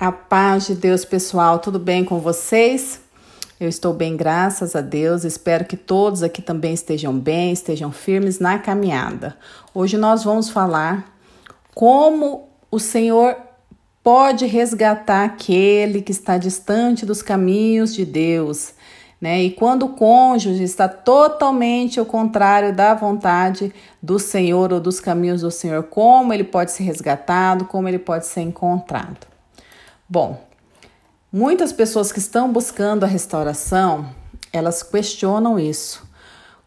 A paz de Deus, pessoal, tudo bem com vocês? Eu estou bem, graças a Deus. Espero que todos aqui também estejam bem, estejam firmes na caminhada. Hoje nós vamos falar como o Senhor pode resgatar aquele que está distante dos caminhos de Deus. Né? E quando o cônjuge está totalmente ao contrário da vontade do Senhor ou dos caminhos do Senhor, como ele pode ser resgatado, como ele pode ser encontrado. Bom, muitas pessoas que estão buscando a restauração, elas questionam isso.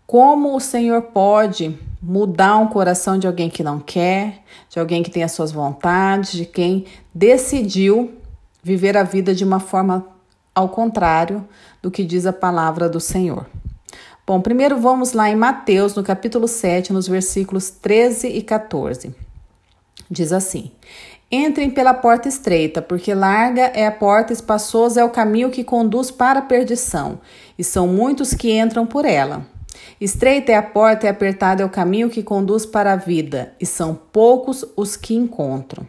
Como o Senhor pode mudar um coração de alguém que não quer, de alguém que tem as suas vontades, de quem decidiu viver a vida de uma forma ao contrário do que diz a palavra do Senhor. Bom, primeiro vamos lá em Mateus, no capítulo 7, nos versículos 13 e 14. Diz assim: Entrem pela porta estreita, porque larga é a porta, espaçoso é o caminho que conduz para a perdição, e são muitos que entram por ela. Estreita é a porta e apertado é o caminho que conduz para a vida, e são poucos os que encontram.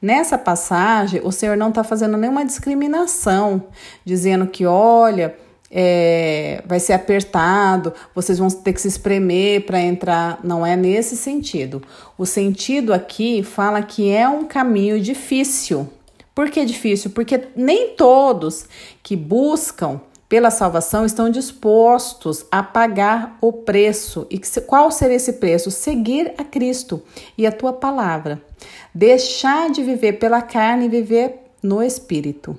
Nessa passagem, o Senhor não está fazendo nenhuma discriminação, dizendo que, olha, é, vai ser apertado, vocês vão ter que se espremer para entrar. Não é nesse sentido. O sentido aqui fala que é um caminho difícil. Por que difícil? Porque nem todos que buscam pela salvação estão dispostos a pagar o preço. E que, qual seria esse preço? Seguir a Cristo e a tua palavra. Deixar de viver pela carne e viver no espírito.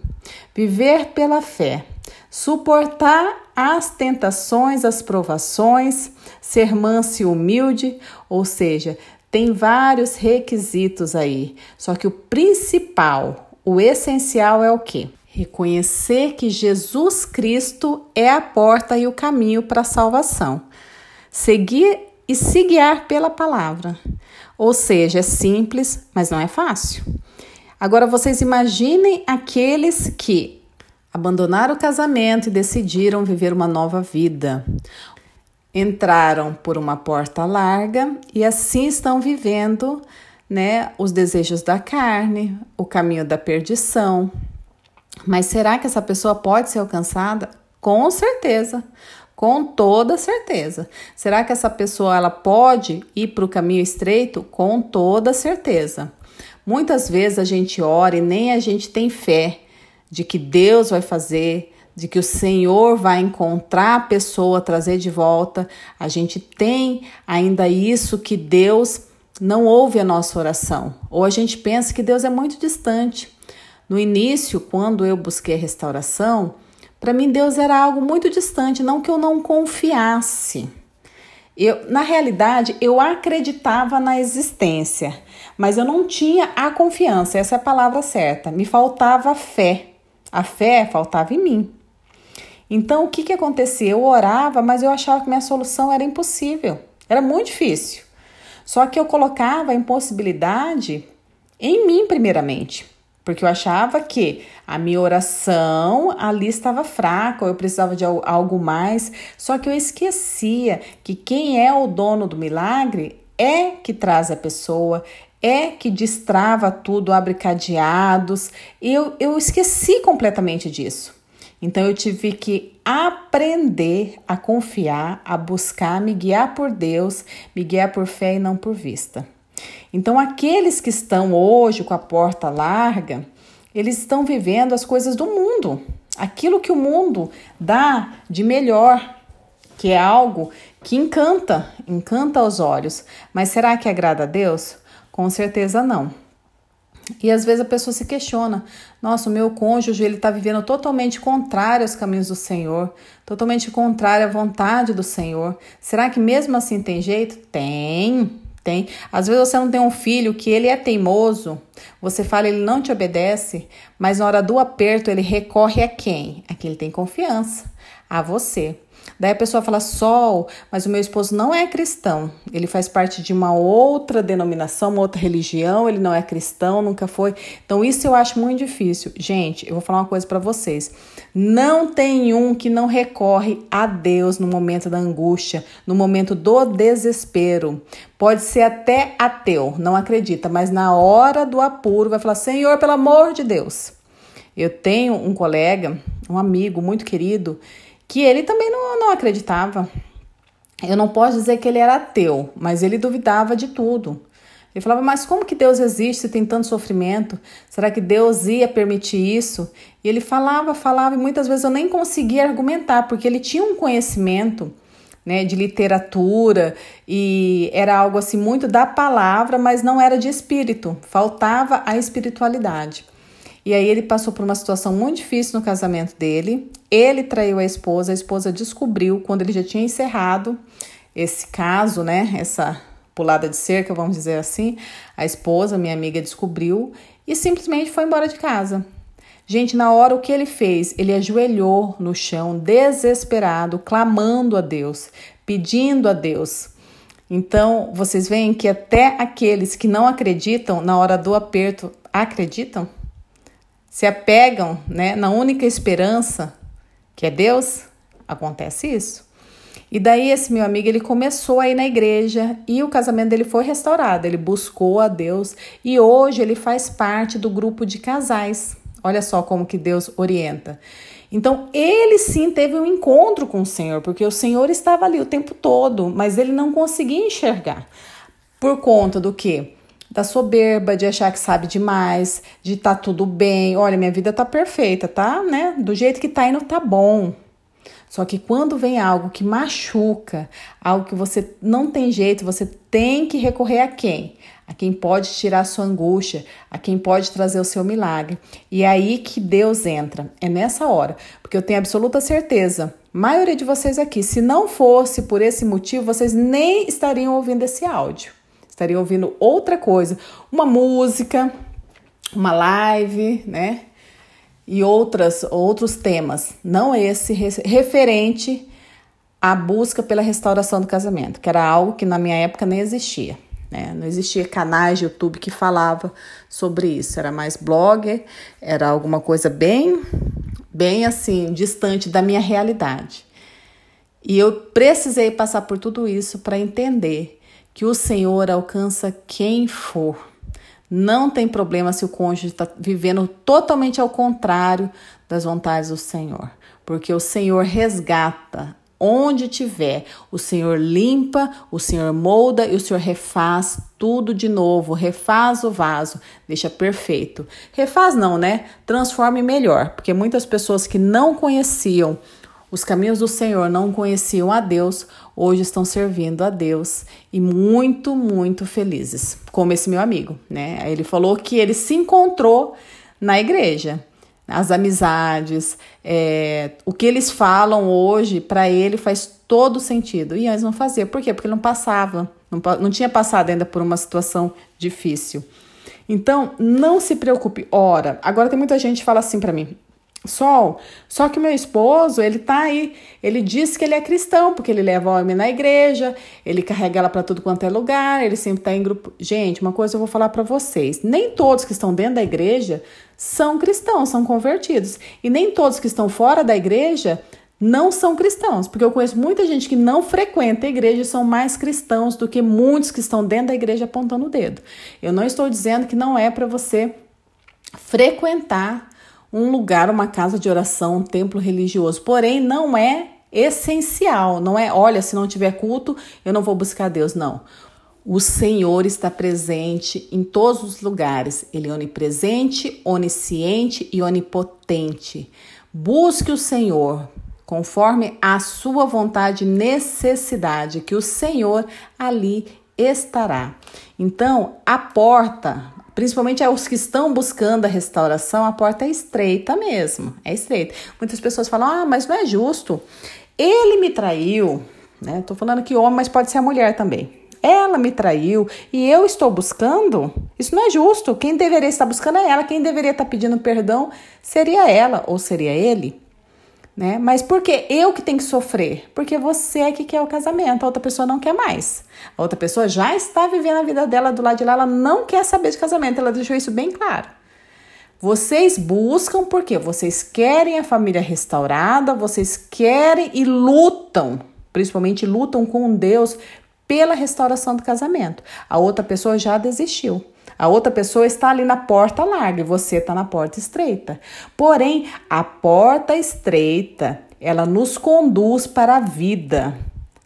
Viver pela fé. Suportar as tentações, as provações, ser manso e humilde, ou seja, tem vários requisitos aí. Só que o principal, o essencial é o quê? Reconhecer que Jesus Cristo é a porta e o caminho para a salvação. Seguir e se guiar pela palavra. Ou seja, é simples, mas não é fácil. Agora vocês imaginem aqueles que abandonaram o casamento e decidiram viver uma nova vida. Entraram por uma porta larga e assim estão vivendo, né, os desejos da carne, o caminho da perdição. Mas será que essa pessoa pode ser alcançada? Com certeza. Com toda certeza. Será que essa pessoa ela pode ir para o caminho estreito? Com toda certeza. Muitas vezes a gente ora e nem a gente tem fé de que Deus vai fazer, de que o Senhor vai encontrar a pessoa, trazer de volta. A gente tem ainda isso que Deus não ouve a nossa oração, ou a gente pensa que Deus é muito distante. No início, quando eu busquei a restauração, para mim Deus era algo muito distante, não que eu não confiasse. Eu, na realidade, eu acreditava na existência, mas eu não tinha a confiança, essa é a palavra certa. Me faltava fé. A fé faltava em mim. Então, o que, que acontecia? Eu orava, mas eu achava que minha solução era impossível. Era muito difícil. Só que eu colocava a impossibilidade em mim, primeiramente. Porque eu achava que a minha oração ali estava fraca, eu precisava de algo mais. Só que eu esquecia que quem é o dono do milagre é que traz a pessoa, é que destrava tudo, abre cadeados. Eu, eu esqueci completamente disso. Então eu tive que aprender a confiar, a buscar, me guiar por Deus, me guiar por fé e não por vista. Então aqueles que estão hoje com a porta larga, eles estão vivendo as coisas do mundo, aquilo que o mundo dá de melhor, que é algo que encanta, encanta aos olhos. Mas será que agrada a Deus? Com certeza não. E às vezes a pessoa se questiona: nossa, o meu cônjuge ele está vivendo totalmente contrário aos caminhos do Senhor, totalmente contrário à vontade do Senhor. Será que mesmo assim tem jeito? Tem, tem. Às vezes você não tem um filho que ele é teimoso, você fala ele não te obedece, mas na hora do aperto ele recorre a quem? A quem ele tem confiança, a você. Daí a pessoa fala: Sol, mas o meu esposo não é cristão. Ele faz parte de uma outra denominação, uma outra religião. Ele não é cristão, nunca foi. Então isso eu acho muito difícil. Gente, eu vou falar uma coisa para vocês: não tem um que não recorre a Deus no momento da angústia, no momento do desespero. Pode ser até ateu, não acredita, mas na hora do apuro vai falar: Senhor, pelo amor de Deus. Eu tenho um colega, um amigo muito querido, que ele também não, não acreditava. Eu não posso dizer que ele era ateu, mas ele duvidava de tudo. Ele falava, mas como que Deus existe se tem tanto sofrimento? Será que Deus ia permitir isso? E ele falava, falava, e muitas vezes eu nem conseguia argumentar, porque ele tinha um conhecimento né, de literatura e era algo assim muito da palavra, mas não era de espírito, faltava a espiritualidade. E aí ele passou por uma situação muito difícil no casamento dele. Ele traiu a esposa, a esposa descobriu quando ele já tinha encerrado esse caso, né? Essa pulada de cerca, vamos dizer assim. A esposa, minha amiga, descobriu e simplesmente foi embora de casa. Gente, na hora o que ele fez? Ele ajoelhou no chão, desesperado, clamando a Deus, pedindo a Deus. Então, vocês veem que até aqueles que não acreditam na hora do aperto acreditam? se apegam né, na única esperança que é Deus, acontece isso. E daí esse meu amigo, ele começou a ir na igreja e o casamento dele foi restaurado, ele buscou a Deus e hoje ele faz parte do grupo de casais. Olha só como que Deus orienta. Então, ele sim teve um encontro com o Senhor, porque o Senhor estava ali o tempo todo, mas ele não conseguia enxergar. Por conta do quê? da soberba, de achar que sabe demais, de tá tudo bem. Olha, minha vida tá perfeita, tá, né? Do jeito que tá indo tá bom. Só que quando vem algo que machuca, algo que você não tem jeito, você tem que recorrer a quem? A quem pode tirar a sua angústia, a quem pode trazer o seu milagre. E é aí que Deus entra, é nessa hora, porque eu tenho absoluta certeza, maioria de vocês aqui, se não fosse por esse motivo, vocês nem estariam ouvindo esse áudio estaria ouvindo outra coisa, uma música, uma live, né? E outras, outros temas, não esse referente à busca pela restauração do casamento, que era algo que na minha época nem existia. Né? Não existia canais de YouTube que falava sobre isso. Era mais blogger, era alguma coisa bem, bem assim, distante da minha realidade. E eu precisei passar por tudo isso para entender que o Senhor alcança quem for. Não tem problema se o cônjuge está vivendo totalmente ao contrário das vontades do Senhor, porque o Senhor resgata onde tiver, o Senhor limpa, o Senhor molda e o Senhor refaz tudo de novo, refaz o vaso, deixa perfeito. Refaz não, né? Transforme melhor, porque muitas pessoas que não conheciam os caminhos do Senhor não conheciam a Deus, hoje estão servindo a Deus e muito, muito felizes. Como esse meu amigo, né? Ele falou que ele se encontrou na igreja. As amizades, é, o que eles falam hoje, para ele faz todo sentido. E antes não fazia. Por quê? Porque ele não passava, não, não tinha passado ainda por uma situação difícil. Então, não se preocupe. Ora, agora tem muita gente que fala assim para mim: Sol, só que meu esposo, ele tá aí, ele diz que ele é cristão, porque ele leva o homem na igreja, ele carrega ela para tudo quanto é lugar, ele sempre tá em grupo. Gente, uma coisa eu vou falar para vocês, nem todos que estão dentro da igreja são cristãos, são convertidos, e nem todos que estão fora da igreja não são cristãos, porque eu conheço muita gente que não frequenta a igreja e são mais cristãos do que muitos que estão dentro da igreja apontando o dedo. Eu não estou dizendo que não é para você frequentar um lugar, uma casa de oração, um templo religioso. Porém, não é essencial, não é, olha, se não tiver culto, eu não vou buscar Deus, não. O Senhor está presente em todos os lugares. Ele é onipresente, onisciente e onipotente. Busque o Senhor conforme a sua vontade e necessidade, que o Senhor ali estará. Então, a porta Principalmente aos é que estão buscando a restauração, a porta é estreita mesmo, é estreita. Muitas pessoas falam: "Ah, mas não é justo. Ele me traiu", né? Tô falando que homem, mas pode ser a mulher também. Ela me traiu e eu estou buscando? Isso não é justo. Quem deveria estar buscando é ela, quem deveria estar pedindo perdão seria ela ou seria ele né? Mas por que eu que tenho que sofrer? Porque você é que quer o casamento, a outra pessoa não quer mais. A outra pessoa já está vivendo a vida dela do lado de lá, ela não quer saber de casamento, ela deixou isso bem claro. Vocês buscam porque vocês querem a família restaurada, vocês querem e lutam, principalmente lutam com Deus pela restauração do casamento. A outra pessoa já desistiu. A outra pessoa está ali na porta larga e você está na porta estreita. Porém, a porta estreita, ela nos conduz para a vida.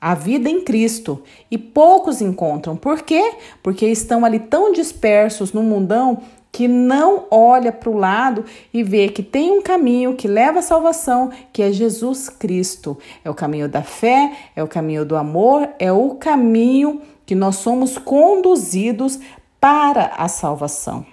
A vida em Cristo. E poucos encontram. Por quê? Porque estão ali tão dispersos no mundão que não olha para o lado e vê que tem um caminho que leva à salvação, que é Jesus Cristo. É o caminho da fé, é o caminho do amor, é o caminho que nós somos conduzidos para a salvação.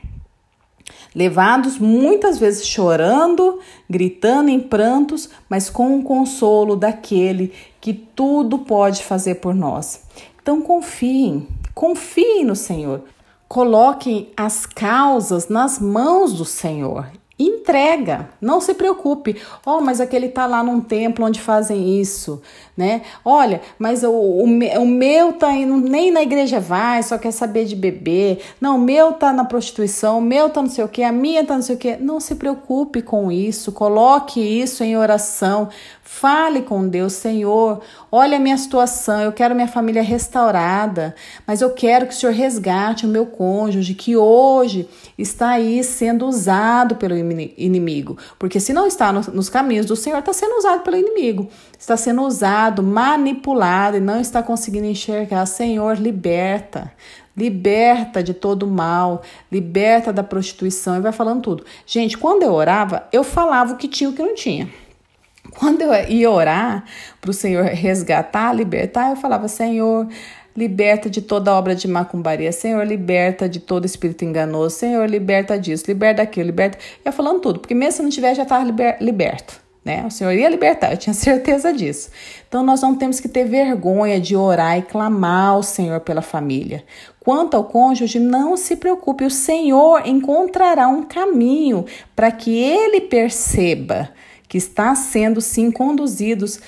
Levados muitas vezes chorando, gritando em prantos, mas com o consolo daquele que tudo pode fazer por nós. Então confiem, confiem no Senhor. Coloquem as causas nas mãos do Senhor entrega, não se preocupe. Oh, mas aquele tá lá num templo onde fazem isso, né? Olha, mas o, o, o meu tá indo, nem na igreja vai, só quer saber de beber. Não, o meu tá na prostituição, o meu tá não sei o que, a minha tá não sei o que. Não se preocupe com isso, coloque isso em oração. Fale com Deus, Senhor, olha a minha situação, eu quero minha família restaurada, mas eu quero que o Senhor resgate o meu cônjuge, que hoje está aí sendo usado pelo inimigo. Porque se não está no, nos caminhos do Senhor, está sendo usado pelo inimigo. Está sendo usado, manipulado e não está conseguindo enxergar. Senhor, liberta. Liberta de todo mal, liberta da prostituição e vai falando tudo. Gente, quando eu orava, eu falava o que tinha e o que não tinha. Quando eu ia orar para o Senhor resgatar, libertar, eu falava: Senhor, Liberta de toda obra de macumbaria, Senhor, liberta de todo espírito enganoso, Senhor, liberta disso, liberta daquilo, liberta. Ia falando tudo, porque mesmo se não tiver, já estava tá liber... liberto. Né? O Senhor ia libertar, eu tinha certeza disso. Então nós não temos que ter vergonha de orar e clamar ao Senhor pela família. Quanto ao cônjuge, não se preocupe, o Senhor encontrará um caminho para que ele perceba que está sendo sim conduzidos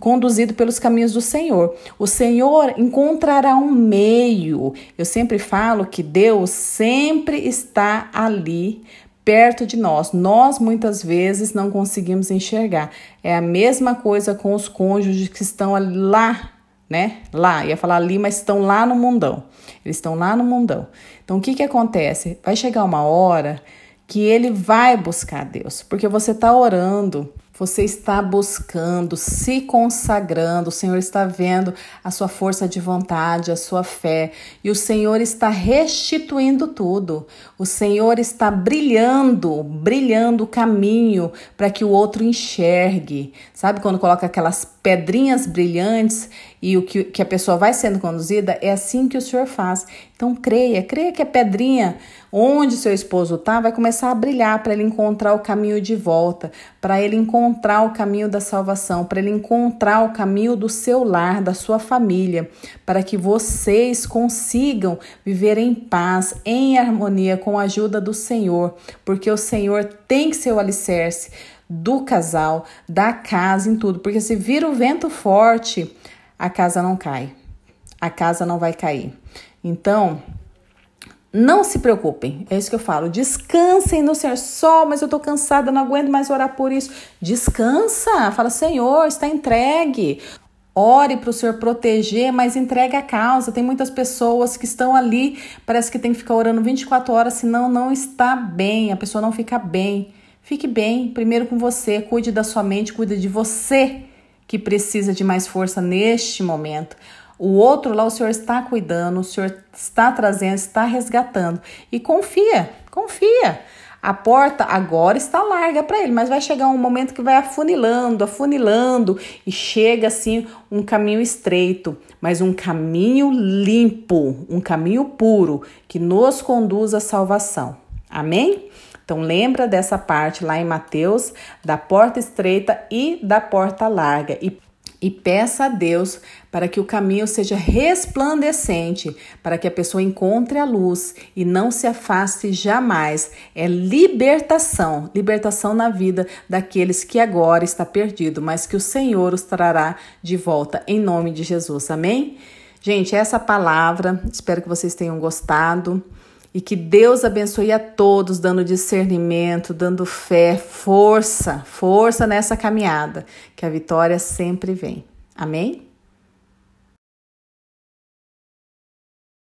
conduzido pelos caminhos do Senhor. O Senhor encontrará um meio. Eu sempre falo que Deus sempre está ali perto de nós. Nós muitas vezes não conseguimos enxergar. É a mesma coisa com os cônjuges que estão lá, né? Lá, ia falar ali, mas estão lá no mundão. Eles estão lá no mundão. Então o que que acontece? Vai chegar uma hora que ele vai buscar Deus, porque você está orando, você está buscando, se consagrando, o Senhor está vendo a sua força de vontade, a sua fé, e o Senhor está restituindo tudo. O Senhor está brilhando, brilhando o caminho para que o outro enxergue. Sabe quando coloca aquelas pedrinhas brilhantes e o que, que a pessoa vai sendo conduzida, é assim que o Senhor faz. Então creia, creia que a pedrinha onde seu esposo está vai começar a brilhar para ele encontrar o caminho de volta, para ele encontrar o caminho da salvação, para ele encontrar o caminho do seu lar, da sua família, para que vocês consigam viver em paz, em harmonia com a ajuda do Senhor, porque o Senhor tem que ser o alicerce do casal, da casa, em tudo, porque se vira o vento forte, a casa não cai. A casa não vai cair. Então, não se preocupem, é isso que eu falo. Descansem no Senhor. Só, mas eu tô cansada, não aguento mais orar por isso. Descansa, fala, Senhor, está entregue. Ore para o Senhor proteger, mas entregue a causa. Tem muitas pessoas que estão ali, parece que tem que ficar orando 24 horas, senão não está bem, a pessoa não fica bem. Fique bem, primeiro com você, cuide da sua mente, cuide de você que precisa de mais força neste momento. O outro lá, o Senhor está cuidando, o Senhor está trazendo, está resgatando. E confia, confia. A porta agora está larga para ele, mas vai chegar um momento que vai afunilando, afunilando e chega assim um caminho estreito, mas um caminho limpo, um caminho puro que nos conduz à salvação. Amém? Então lembra dessa parte lá em Mateus, da porta estreita e da porta larga. E e peça a Deus para que o caminho seja resplandecente, para que a pessoa encontre a luz e não se afaste jamais. É libertação, libertação na vida daqueles que agora está perdido, mas que o Senhor os trará de volta em nome de Jesus. Amém? Gente, essa palavra, espero que vocês tenham gostado. E que Deus abençoe a todos, dando discernimento, dando fé, força, força nessa caminhada, que a vitória sempre vem. Amém?